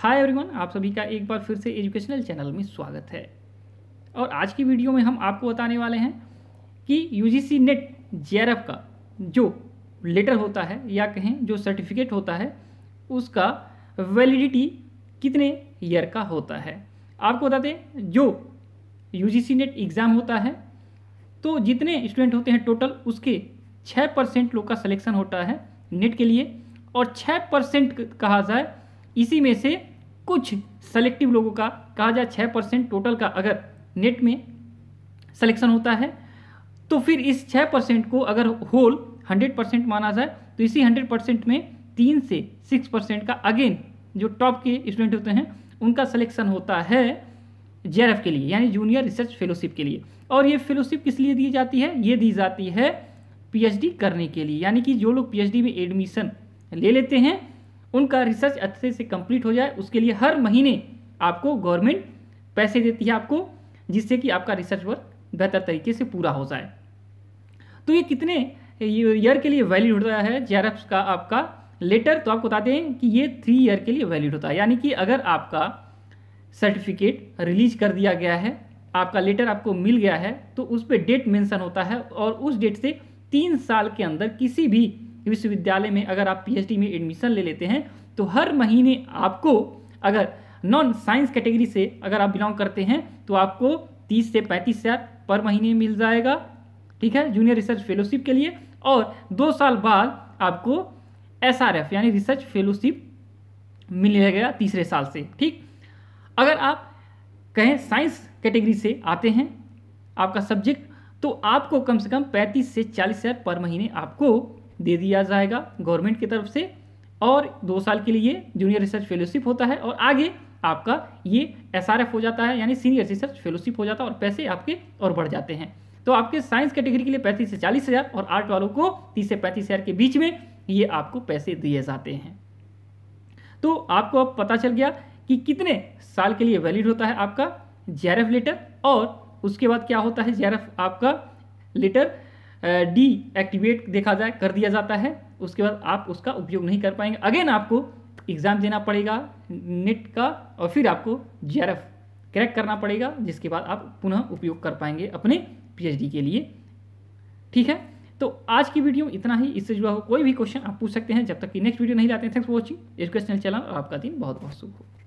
hi everyone आप सभी का एक बार फिर से एजुकेशनल चैनल में स्वागत है और आज की वीडियो में हम आपको बताने वाले हैं कि यूजीसी नेट जेआरएफ का जो लेटर होता है या कहें जो सर्टिफिकेट होता है उसका वैलिडिटी कितने ईयर का होता है आपको बता दें जो यू नेट एग्ज़ाम होता है तो जितने स्टूडेंट होते हैं टोटल उसके छः परसेंट लोग का सिलेक्शन होता है नेट के लिए और छः परसेंट कहा जाए इसी में से कुछ सेलेक्टिव लोगों का कहा जाए छः परसेंट टोटल का अगर नेट में सिलेक्शन होता है तो फिर इस छः परसेंट को अगर होल हंड्रेड परसेंट माना जाए तो इसी हंड्रेड परसेंट में तीन से सिक्स परसेंट का अगेन जो टॉप के स्टूडेंट होते हैं उनका सिलेक्शन होता है जे के लिए यानी जूनियर रिसर्च फेलोशिप के लिए और ये फेलोशिप किस लिए दी जाती है ये दी जाती है पी करने के लिए यानी कि जो लोग पी में एडमिशन ले लेते हैं उनका रिसर्च अच्छे से कंप्लीट हो जाए उसके लिए हर महीने आपको गवर्नमेंट पैसे देती है आपको जिससे कि आपका रिसर्च वर्क बेहतर तरीके से पूरा हो जाए तो ये कितने ईयर के लिए वैलिड होता है जे का आपका लेटर तो आपको बता दें कि ये थ्री ईयर के लिए वैलिड होता है यानी कि अगर आपका सर्टिफिकेट रिलीज कर दिया गया है आपका लेटर आपको मिल गया है तो उस पर डेट मेंशन होता है और उस डेट से तीन साल के अंदर किसी भी विश्वविद्यालय में अगर आप पीएचडी में एडमिशन ले लेते हैं तो हर महीने आपको अगर नॉन साइंस कैटेगरी से अगर आप बिलोंग करते हैं तो आपको तीस से पैंतीस हज़ार पर महीने मिल जाएगा ठीक है जूनियर रिसर्च फेलोशिप के लिए और दो साल बाद आपको एस यानी रिसर्च फेलोशिप मिलेगा तीसरे साल से ठीक अगर आप कहें साइंस कैटेगरी से आते हैं आपका सब्जेक्ट तो आपको कम से कम पैंतीस से चालीस हज़ार पर महीने आपको दे दिया जाएगा गवर्नमेंट की तरफ से और दो साल के लिए जूनियर रिसर्च फेलोशिप होता है और आगे आपका ये एस हो जाता है यानी सीनियर रिसर्च फेलोशिप हो जाता है और पैसे आपके और बढ़ जाते हैं तो आपके साइंस कैटेगरी के लिए पैंतीस से चालीस हज़ार और आर्ट वालों को तीस से पैंतीस हज़ार के बीच में ये आपको पैसे दिए जाते हैं तो आपको अब पता चल गया कि कितने साल के लिए वैलिड होता है आपका जेआरएफ लेटर और उसके बाद क्या होता है जेआरएफ आपका लेटर डी एक्टिवेट देखा जाए कर दिया जाता है उसके बाद आप उसका उपयोग नहीं कर पाएंगे अगेन आपको एग्ज़ाम देना पड़ेगा नेट का और फिर आपको जी क्रैक करना पड़ेगा जिसके बाद आप पुनः उपयोग कर पाएंगे अपने पीएचडी के लिए ठीक है तो आज की वीडियो इतना ही इससे जुड़ा हो कोई भी क्वेश्चन आप पूछ सकते हैं जब तक कि नेक्स्ट वीडियो नहीं लाते हैं thanks for watching educational channel और आपका दिन बहुत बहुत शुभ हो